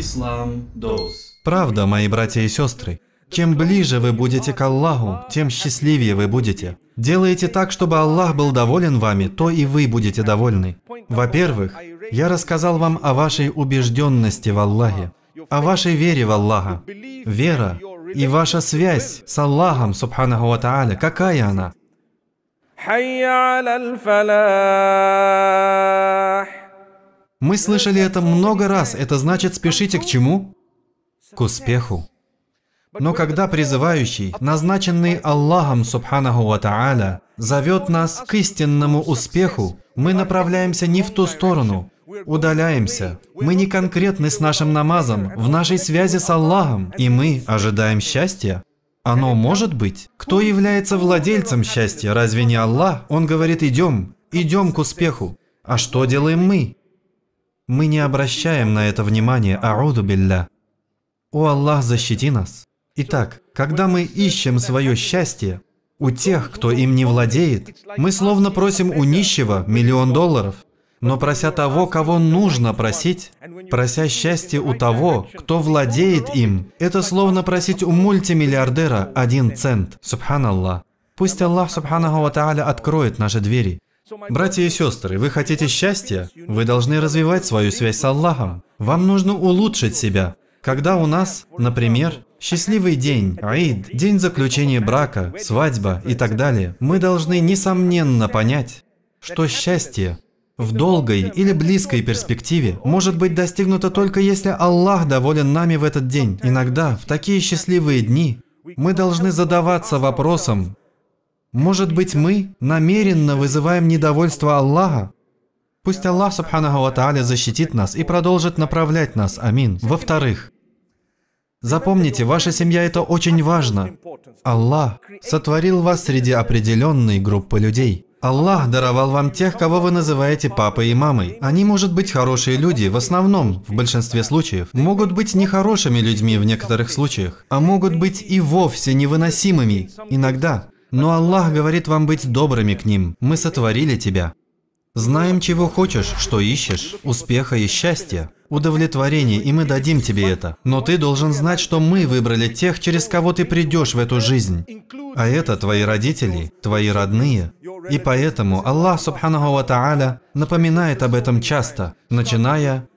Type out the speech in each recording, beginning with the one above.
Ислам Доус. Правда, мои братья и сестры, чем ближе вы будете к Аллаху, тем счастливее вы будете. Делаете так, чтобы Аллах был доволен вами, то и вы будете довольны. Во-первых, я рассказал вам о вашей убежденности в Аллахе, о вашей вере в Аллаха. Вера и ваша связь с Аллахом, субханаху ва тааля, какая она? حي على الفلاح мы слышали это много раз. Это значит, спешите к чему? К успеху. Но когда призывающий, назначенный Аллахом Субханаху Ва Тааля, зовет нас к истинному успеху, мы направляемся не в ту сторону, удаляемся. Мы не конкретны с нашим намазом, в нашей связи с Аллахом, и мы ожидаем счастья. Оно может быть? Кто является владельцем счастья? Разве не Аллах? Он говорит, идем, идем к успеху. А что делаем мы? Мы не обращаем на это внимания, ауду билля. О Аллах, защити нас. Итак, когда мы ищем свое счастье, у тех, кто им не владеет, мы словно просим у нищего миллион долларов, но прося того, кого нужно просить, прося счастье у того, кто владеет им, это словно просить у мультимиллиардера один цент. Субханаллах. Пусть Аллах, субханаху ва откроет наши двери. Братья и сестры, вы хотите счастья? Вы должны развивать свою связь с Аллахом. Вам нужно улучшить себя. Когда у нас, например, счастливый день, аид, день заключения брака, свадьба и так далее, мы должны несомненно понять, что счастье в долгой или близкой перспективе может быть достигнуто только если Аллах доволен нами в этот день. Иногда, в такие счастливые дни, мы должны задаваться вопросом, может быть, мы намеренно вызываем недовольство Аллаха? Пусть Аллах, субханаху ва защитит нас и продолжит направлять нас. Амин. Во-вторых, запомните, ваша семья – это очень важно. Аллах сотворил вас среди определенной группы людей. Аллах даровал вам тех, кого вы называете папой и мамой. Они, может быть, хорошие люди, в основном, в большинстве случаев. Могут быть нехорошими людьми в некоторых случаях, а могут быть и вовсе невыносимыми, иногда. Но Аллах говорит вам быть добрыми к ним. Мы сотворили тебя. Знаем, чего хочешь, что ищешь, успеха и счастья, удовлетворения, и мы дадим тебе это. Но ты должен знать, что мы выбрали тех, через кого ты придешь в эту жизнь. А это твои родители, твои родные. И поэтому Аллах, субханаху ва та'аля, напоминает об этом часто, начиная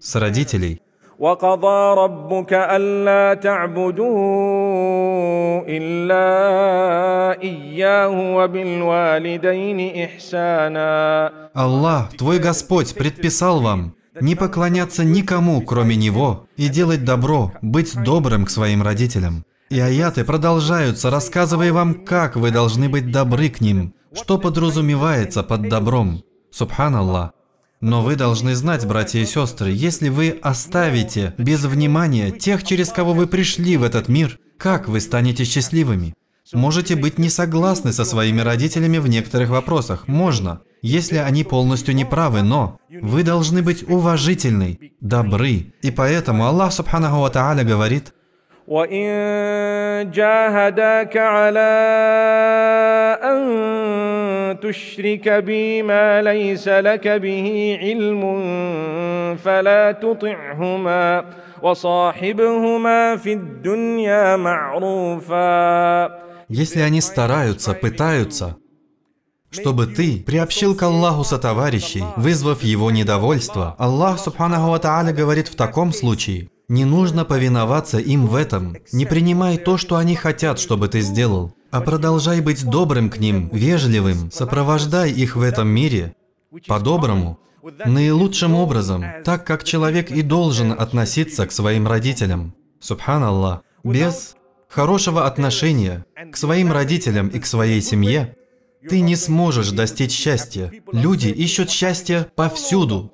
с родителей. وَقَضَى رَبُّكَ أَلَّا تَعْبُدُوا إِلَّا Аллах, твой Господь, предписал вам не поклоняться никому, кроме Него, и делать добро, быть добрым к своим родителям. И аяты продолжаются, рассказывая вам, как вы должны быть добры к ним, что подразумевается под добром. Субханаллах. Но вы должны знать, братья и сестры, если вы оставите без внимания тех, через кого вы пришли в этот мир, как вы станете счастливыми? Можете быть не согласны со своими родителями в некоторых вопросах, можно, если они полностью неправы, но вы должны быть уважительны, добры. И поэтому Аллах Субханаху Ва Тааля говорит, وصاحبهما في الدنيا معروفا если они стараются, пытаются, чтобы ты приобщил к Аллаху со товарищей, вызвав его недовольство, Аллах Субханаху Тааля говорит в таком случае, не нужно повиноваться им в этом, не принимай то, что они хотят, чтобы ты сделал, а продолжай быть добрым к ним, вежливым, сопровождай их в этом мире, по-доброму, наилучшим образом, так как человек и должен относиться к своим родителям. Субханаллах. Без хорошего отношения к своим родителям и к своей семье, ты не сможешь достичь счастья. Люди ищут счастье повсюду.